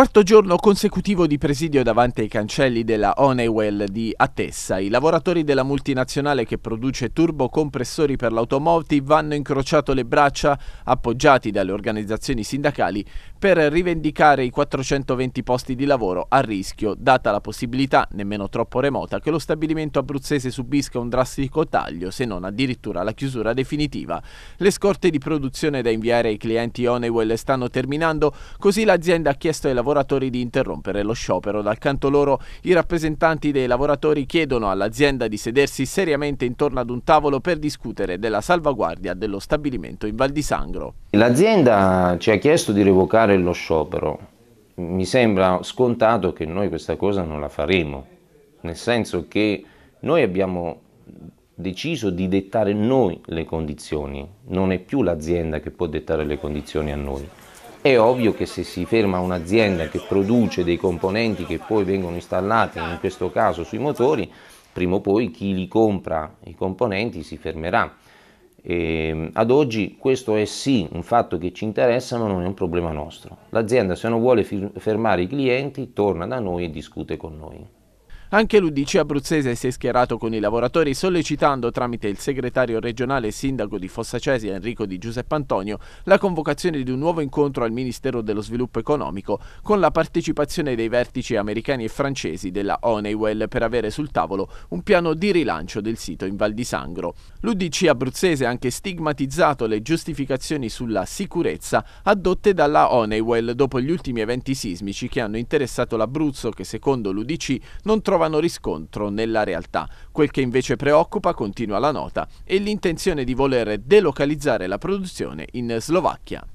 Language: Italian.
Quarto giorno consecutivo di presidio davanti ai cancelli della Honeywell di Atessa. I lavoratori della multinazionale che produce turbocompressori per l'automotive hanno incrociato le braccia, appoggiati dalle organizzazioni sindacali, per rivendicare i 420 posti di lavoro a rischio, data la possibilità, nemmeno troppo remota, che lo stabilimento abruzzese subisca un drastico taglio, se non addirittura la chiusura definitiva. Le scorte di produzione da inviare ai clienti Honeywell stanno terminando, così l'azienda ha chiesto ai lavoratori lavoratori di interrompere lo sciopero. Dal canto loro i rappresentanti dei lavoratori chiedono all'azienda di sedersi seriamente intorno ad un tavolo per discutere della salvaguardia dello stabilimento in Val di Sangro. L'azienda ci ha chiesto di revocare lo sciopero. Mi sembra scontato che noi questa cosa non la faremo, nel senso che noi abbiamo deciso di dettare noi le condizioni, non è più l'azienda che può dettare le condizioni a noi. È ovvio che se si ferma un'azienda che produce dei componenti che poi vengono installati, in questo caso sui motori, prima o poi chi li compra i componenti si fermerà. E ehm, ad oggi questo è sì un fatto che ci interessa ma non è un problema nostro. L'azienda se non vuole fermare i clienti torna da noi e discute con noi. Anche l'Udc abruzzese si è schierato con i lavoratori sollecitando tramite il segretario regionale e sindaco di Fossacesi Enrico Di Giuseppe Antonio la convocazione di un nuovo incontro al Ministero dello Sviluppo Economico con la partecipazione dei vertici americani e francesi della Honeywell per avere sul tavolo un piano di rilancio del sito in Val di Sangro. L'Udc abruzzese ha anche stigmatizzato le giustificazioni sulla sicurezza adotte dalla Honeywell dopo gli ultimi eventi sismici che hanno interessato l'Abruzzo che secondo l'Udc non trova trovano riscontro nella realtà. Quel che invece preoccupa, continua la nota, è l'intenzione di voler delocalizzare la produzione in Slovacchia.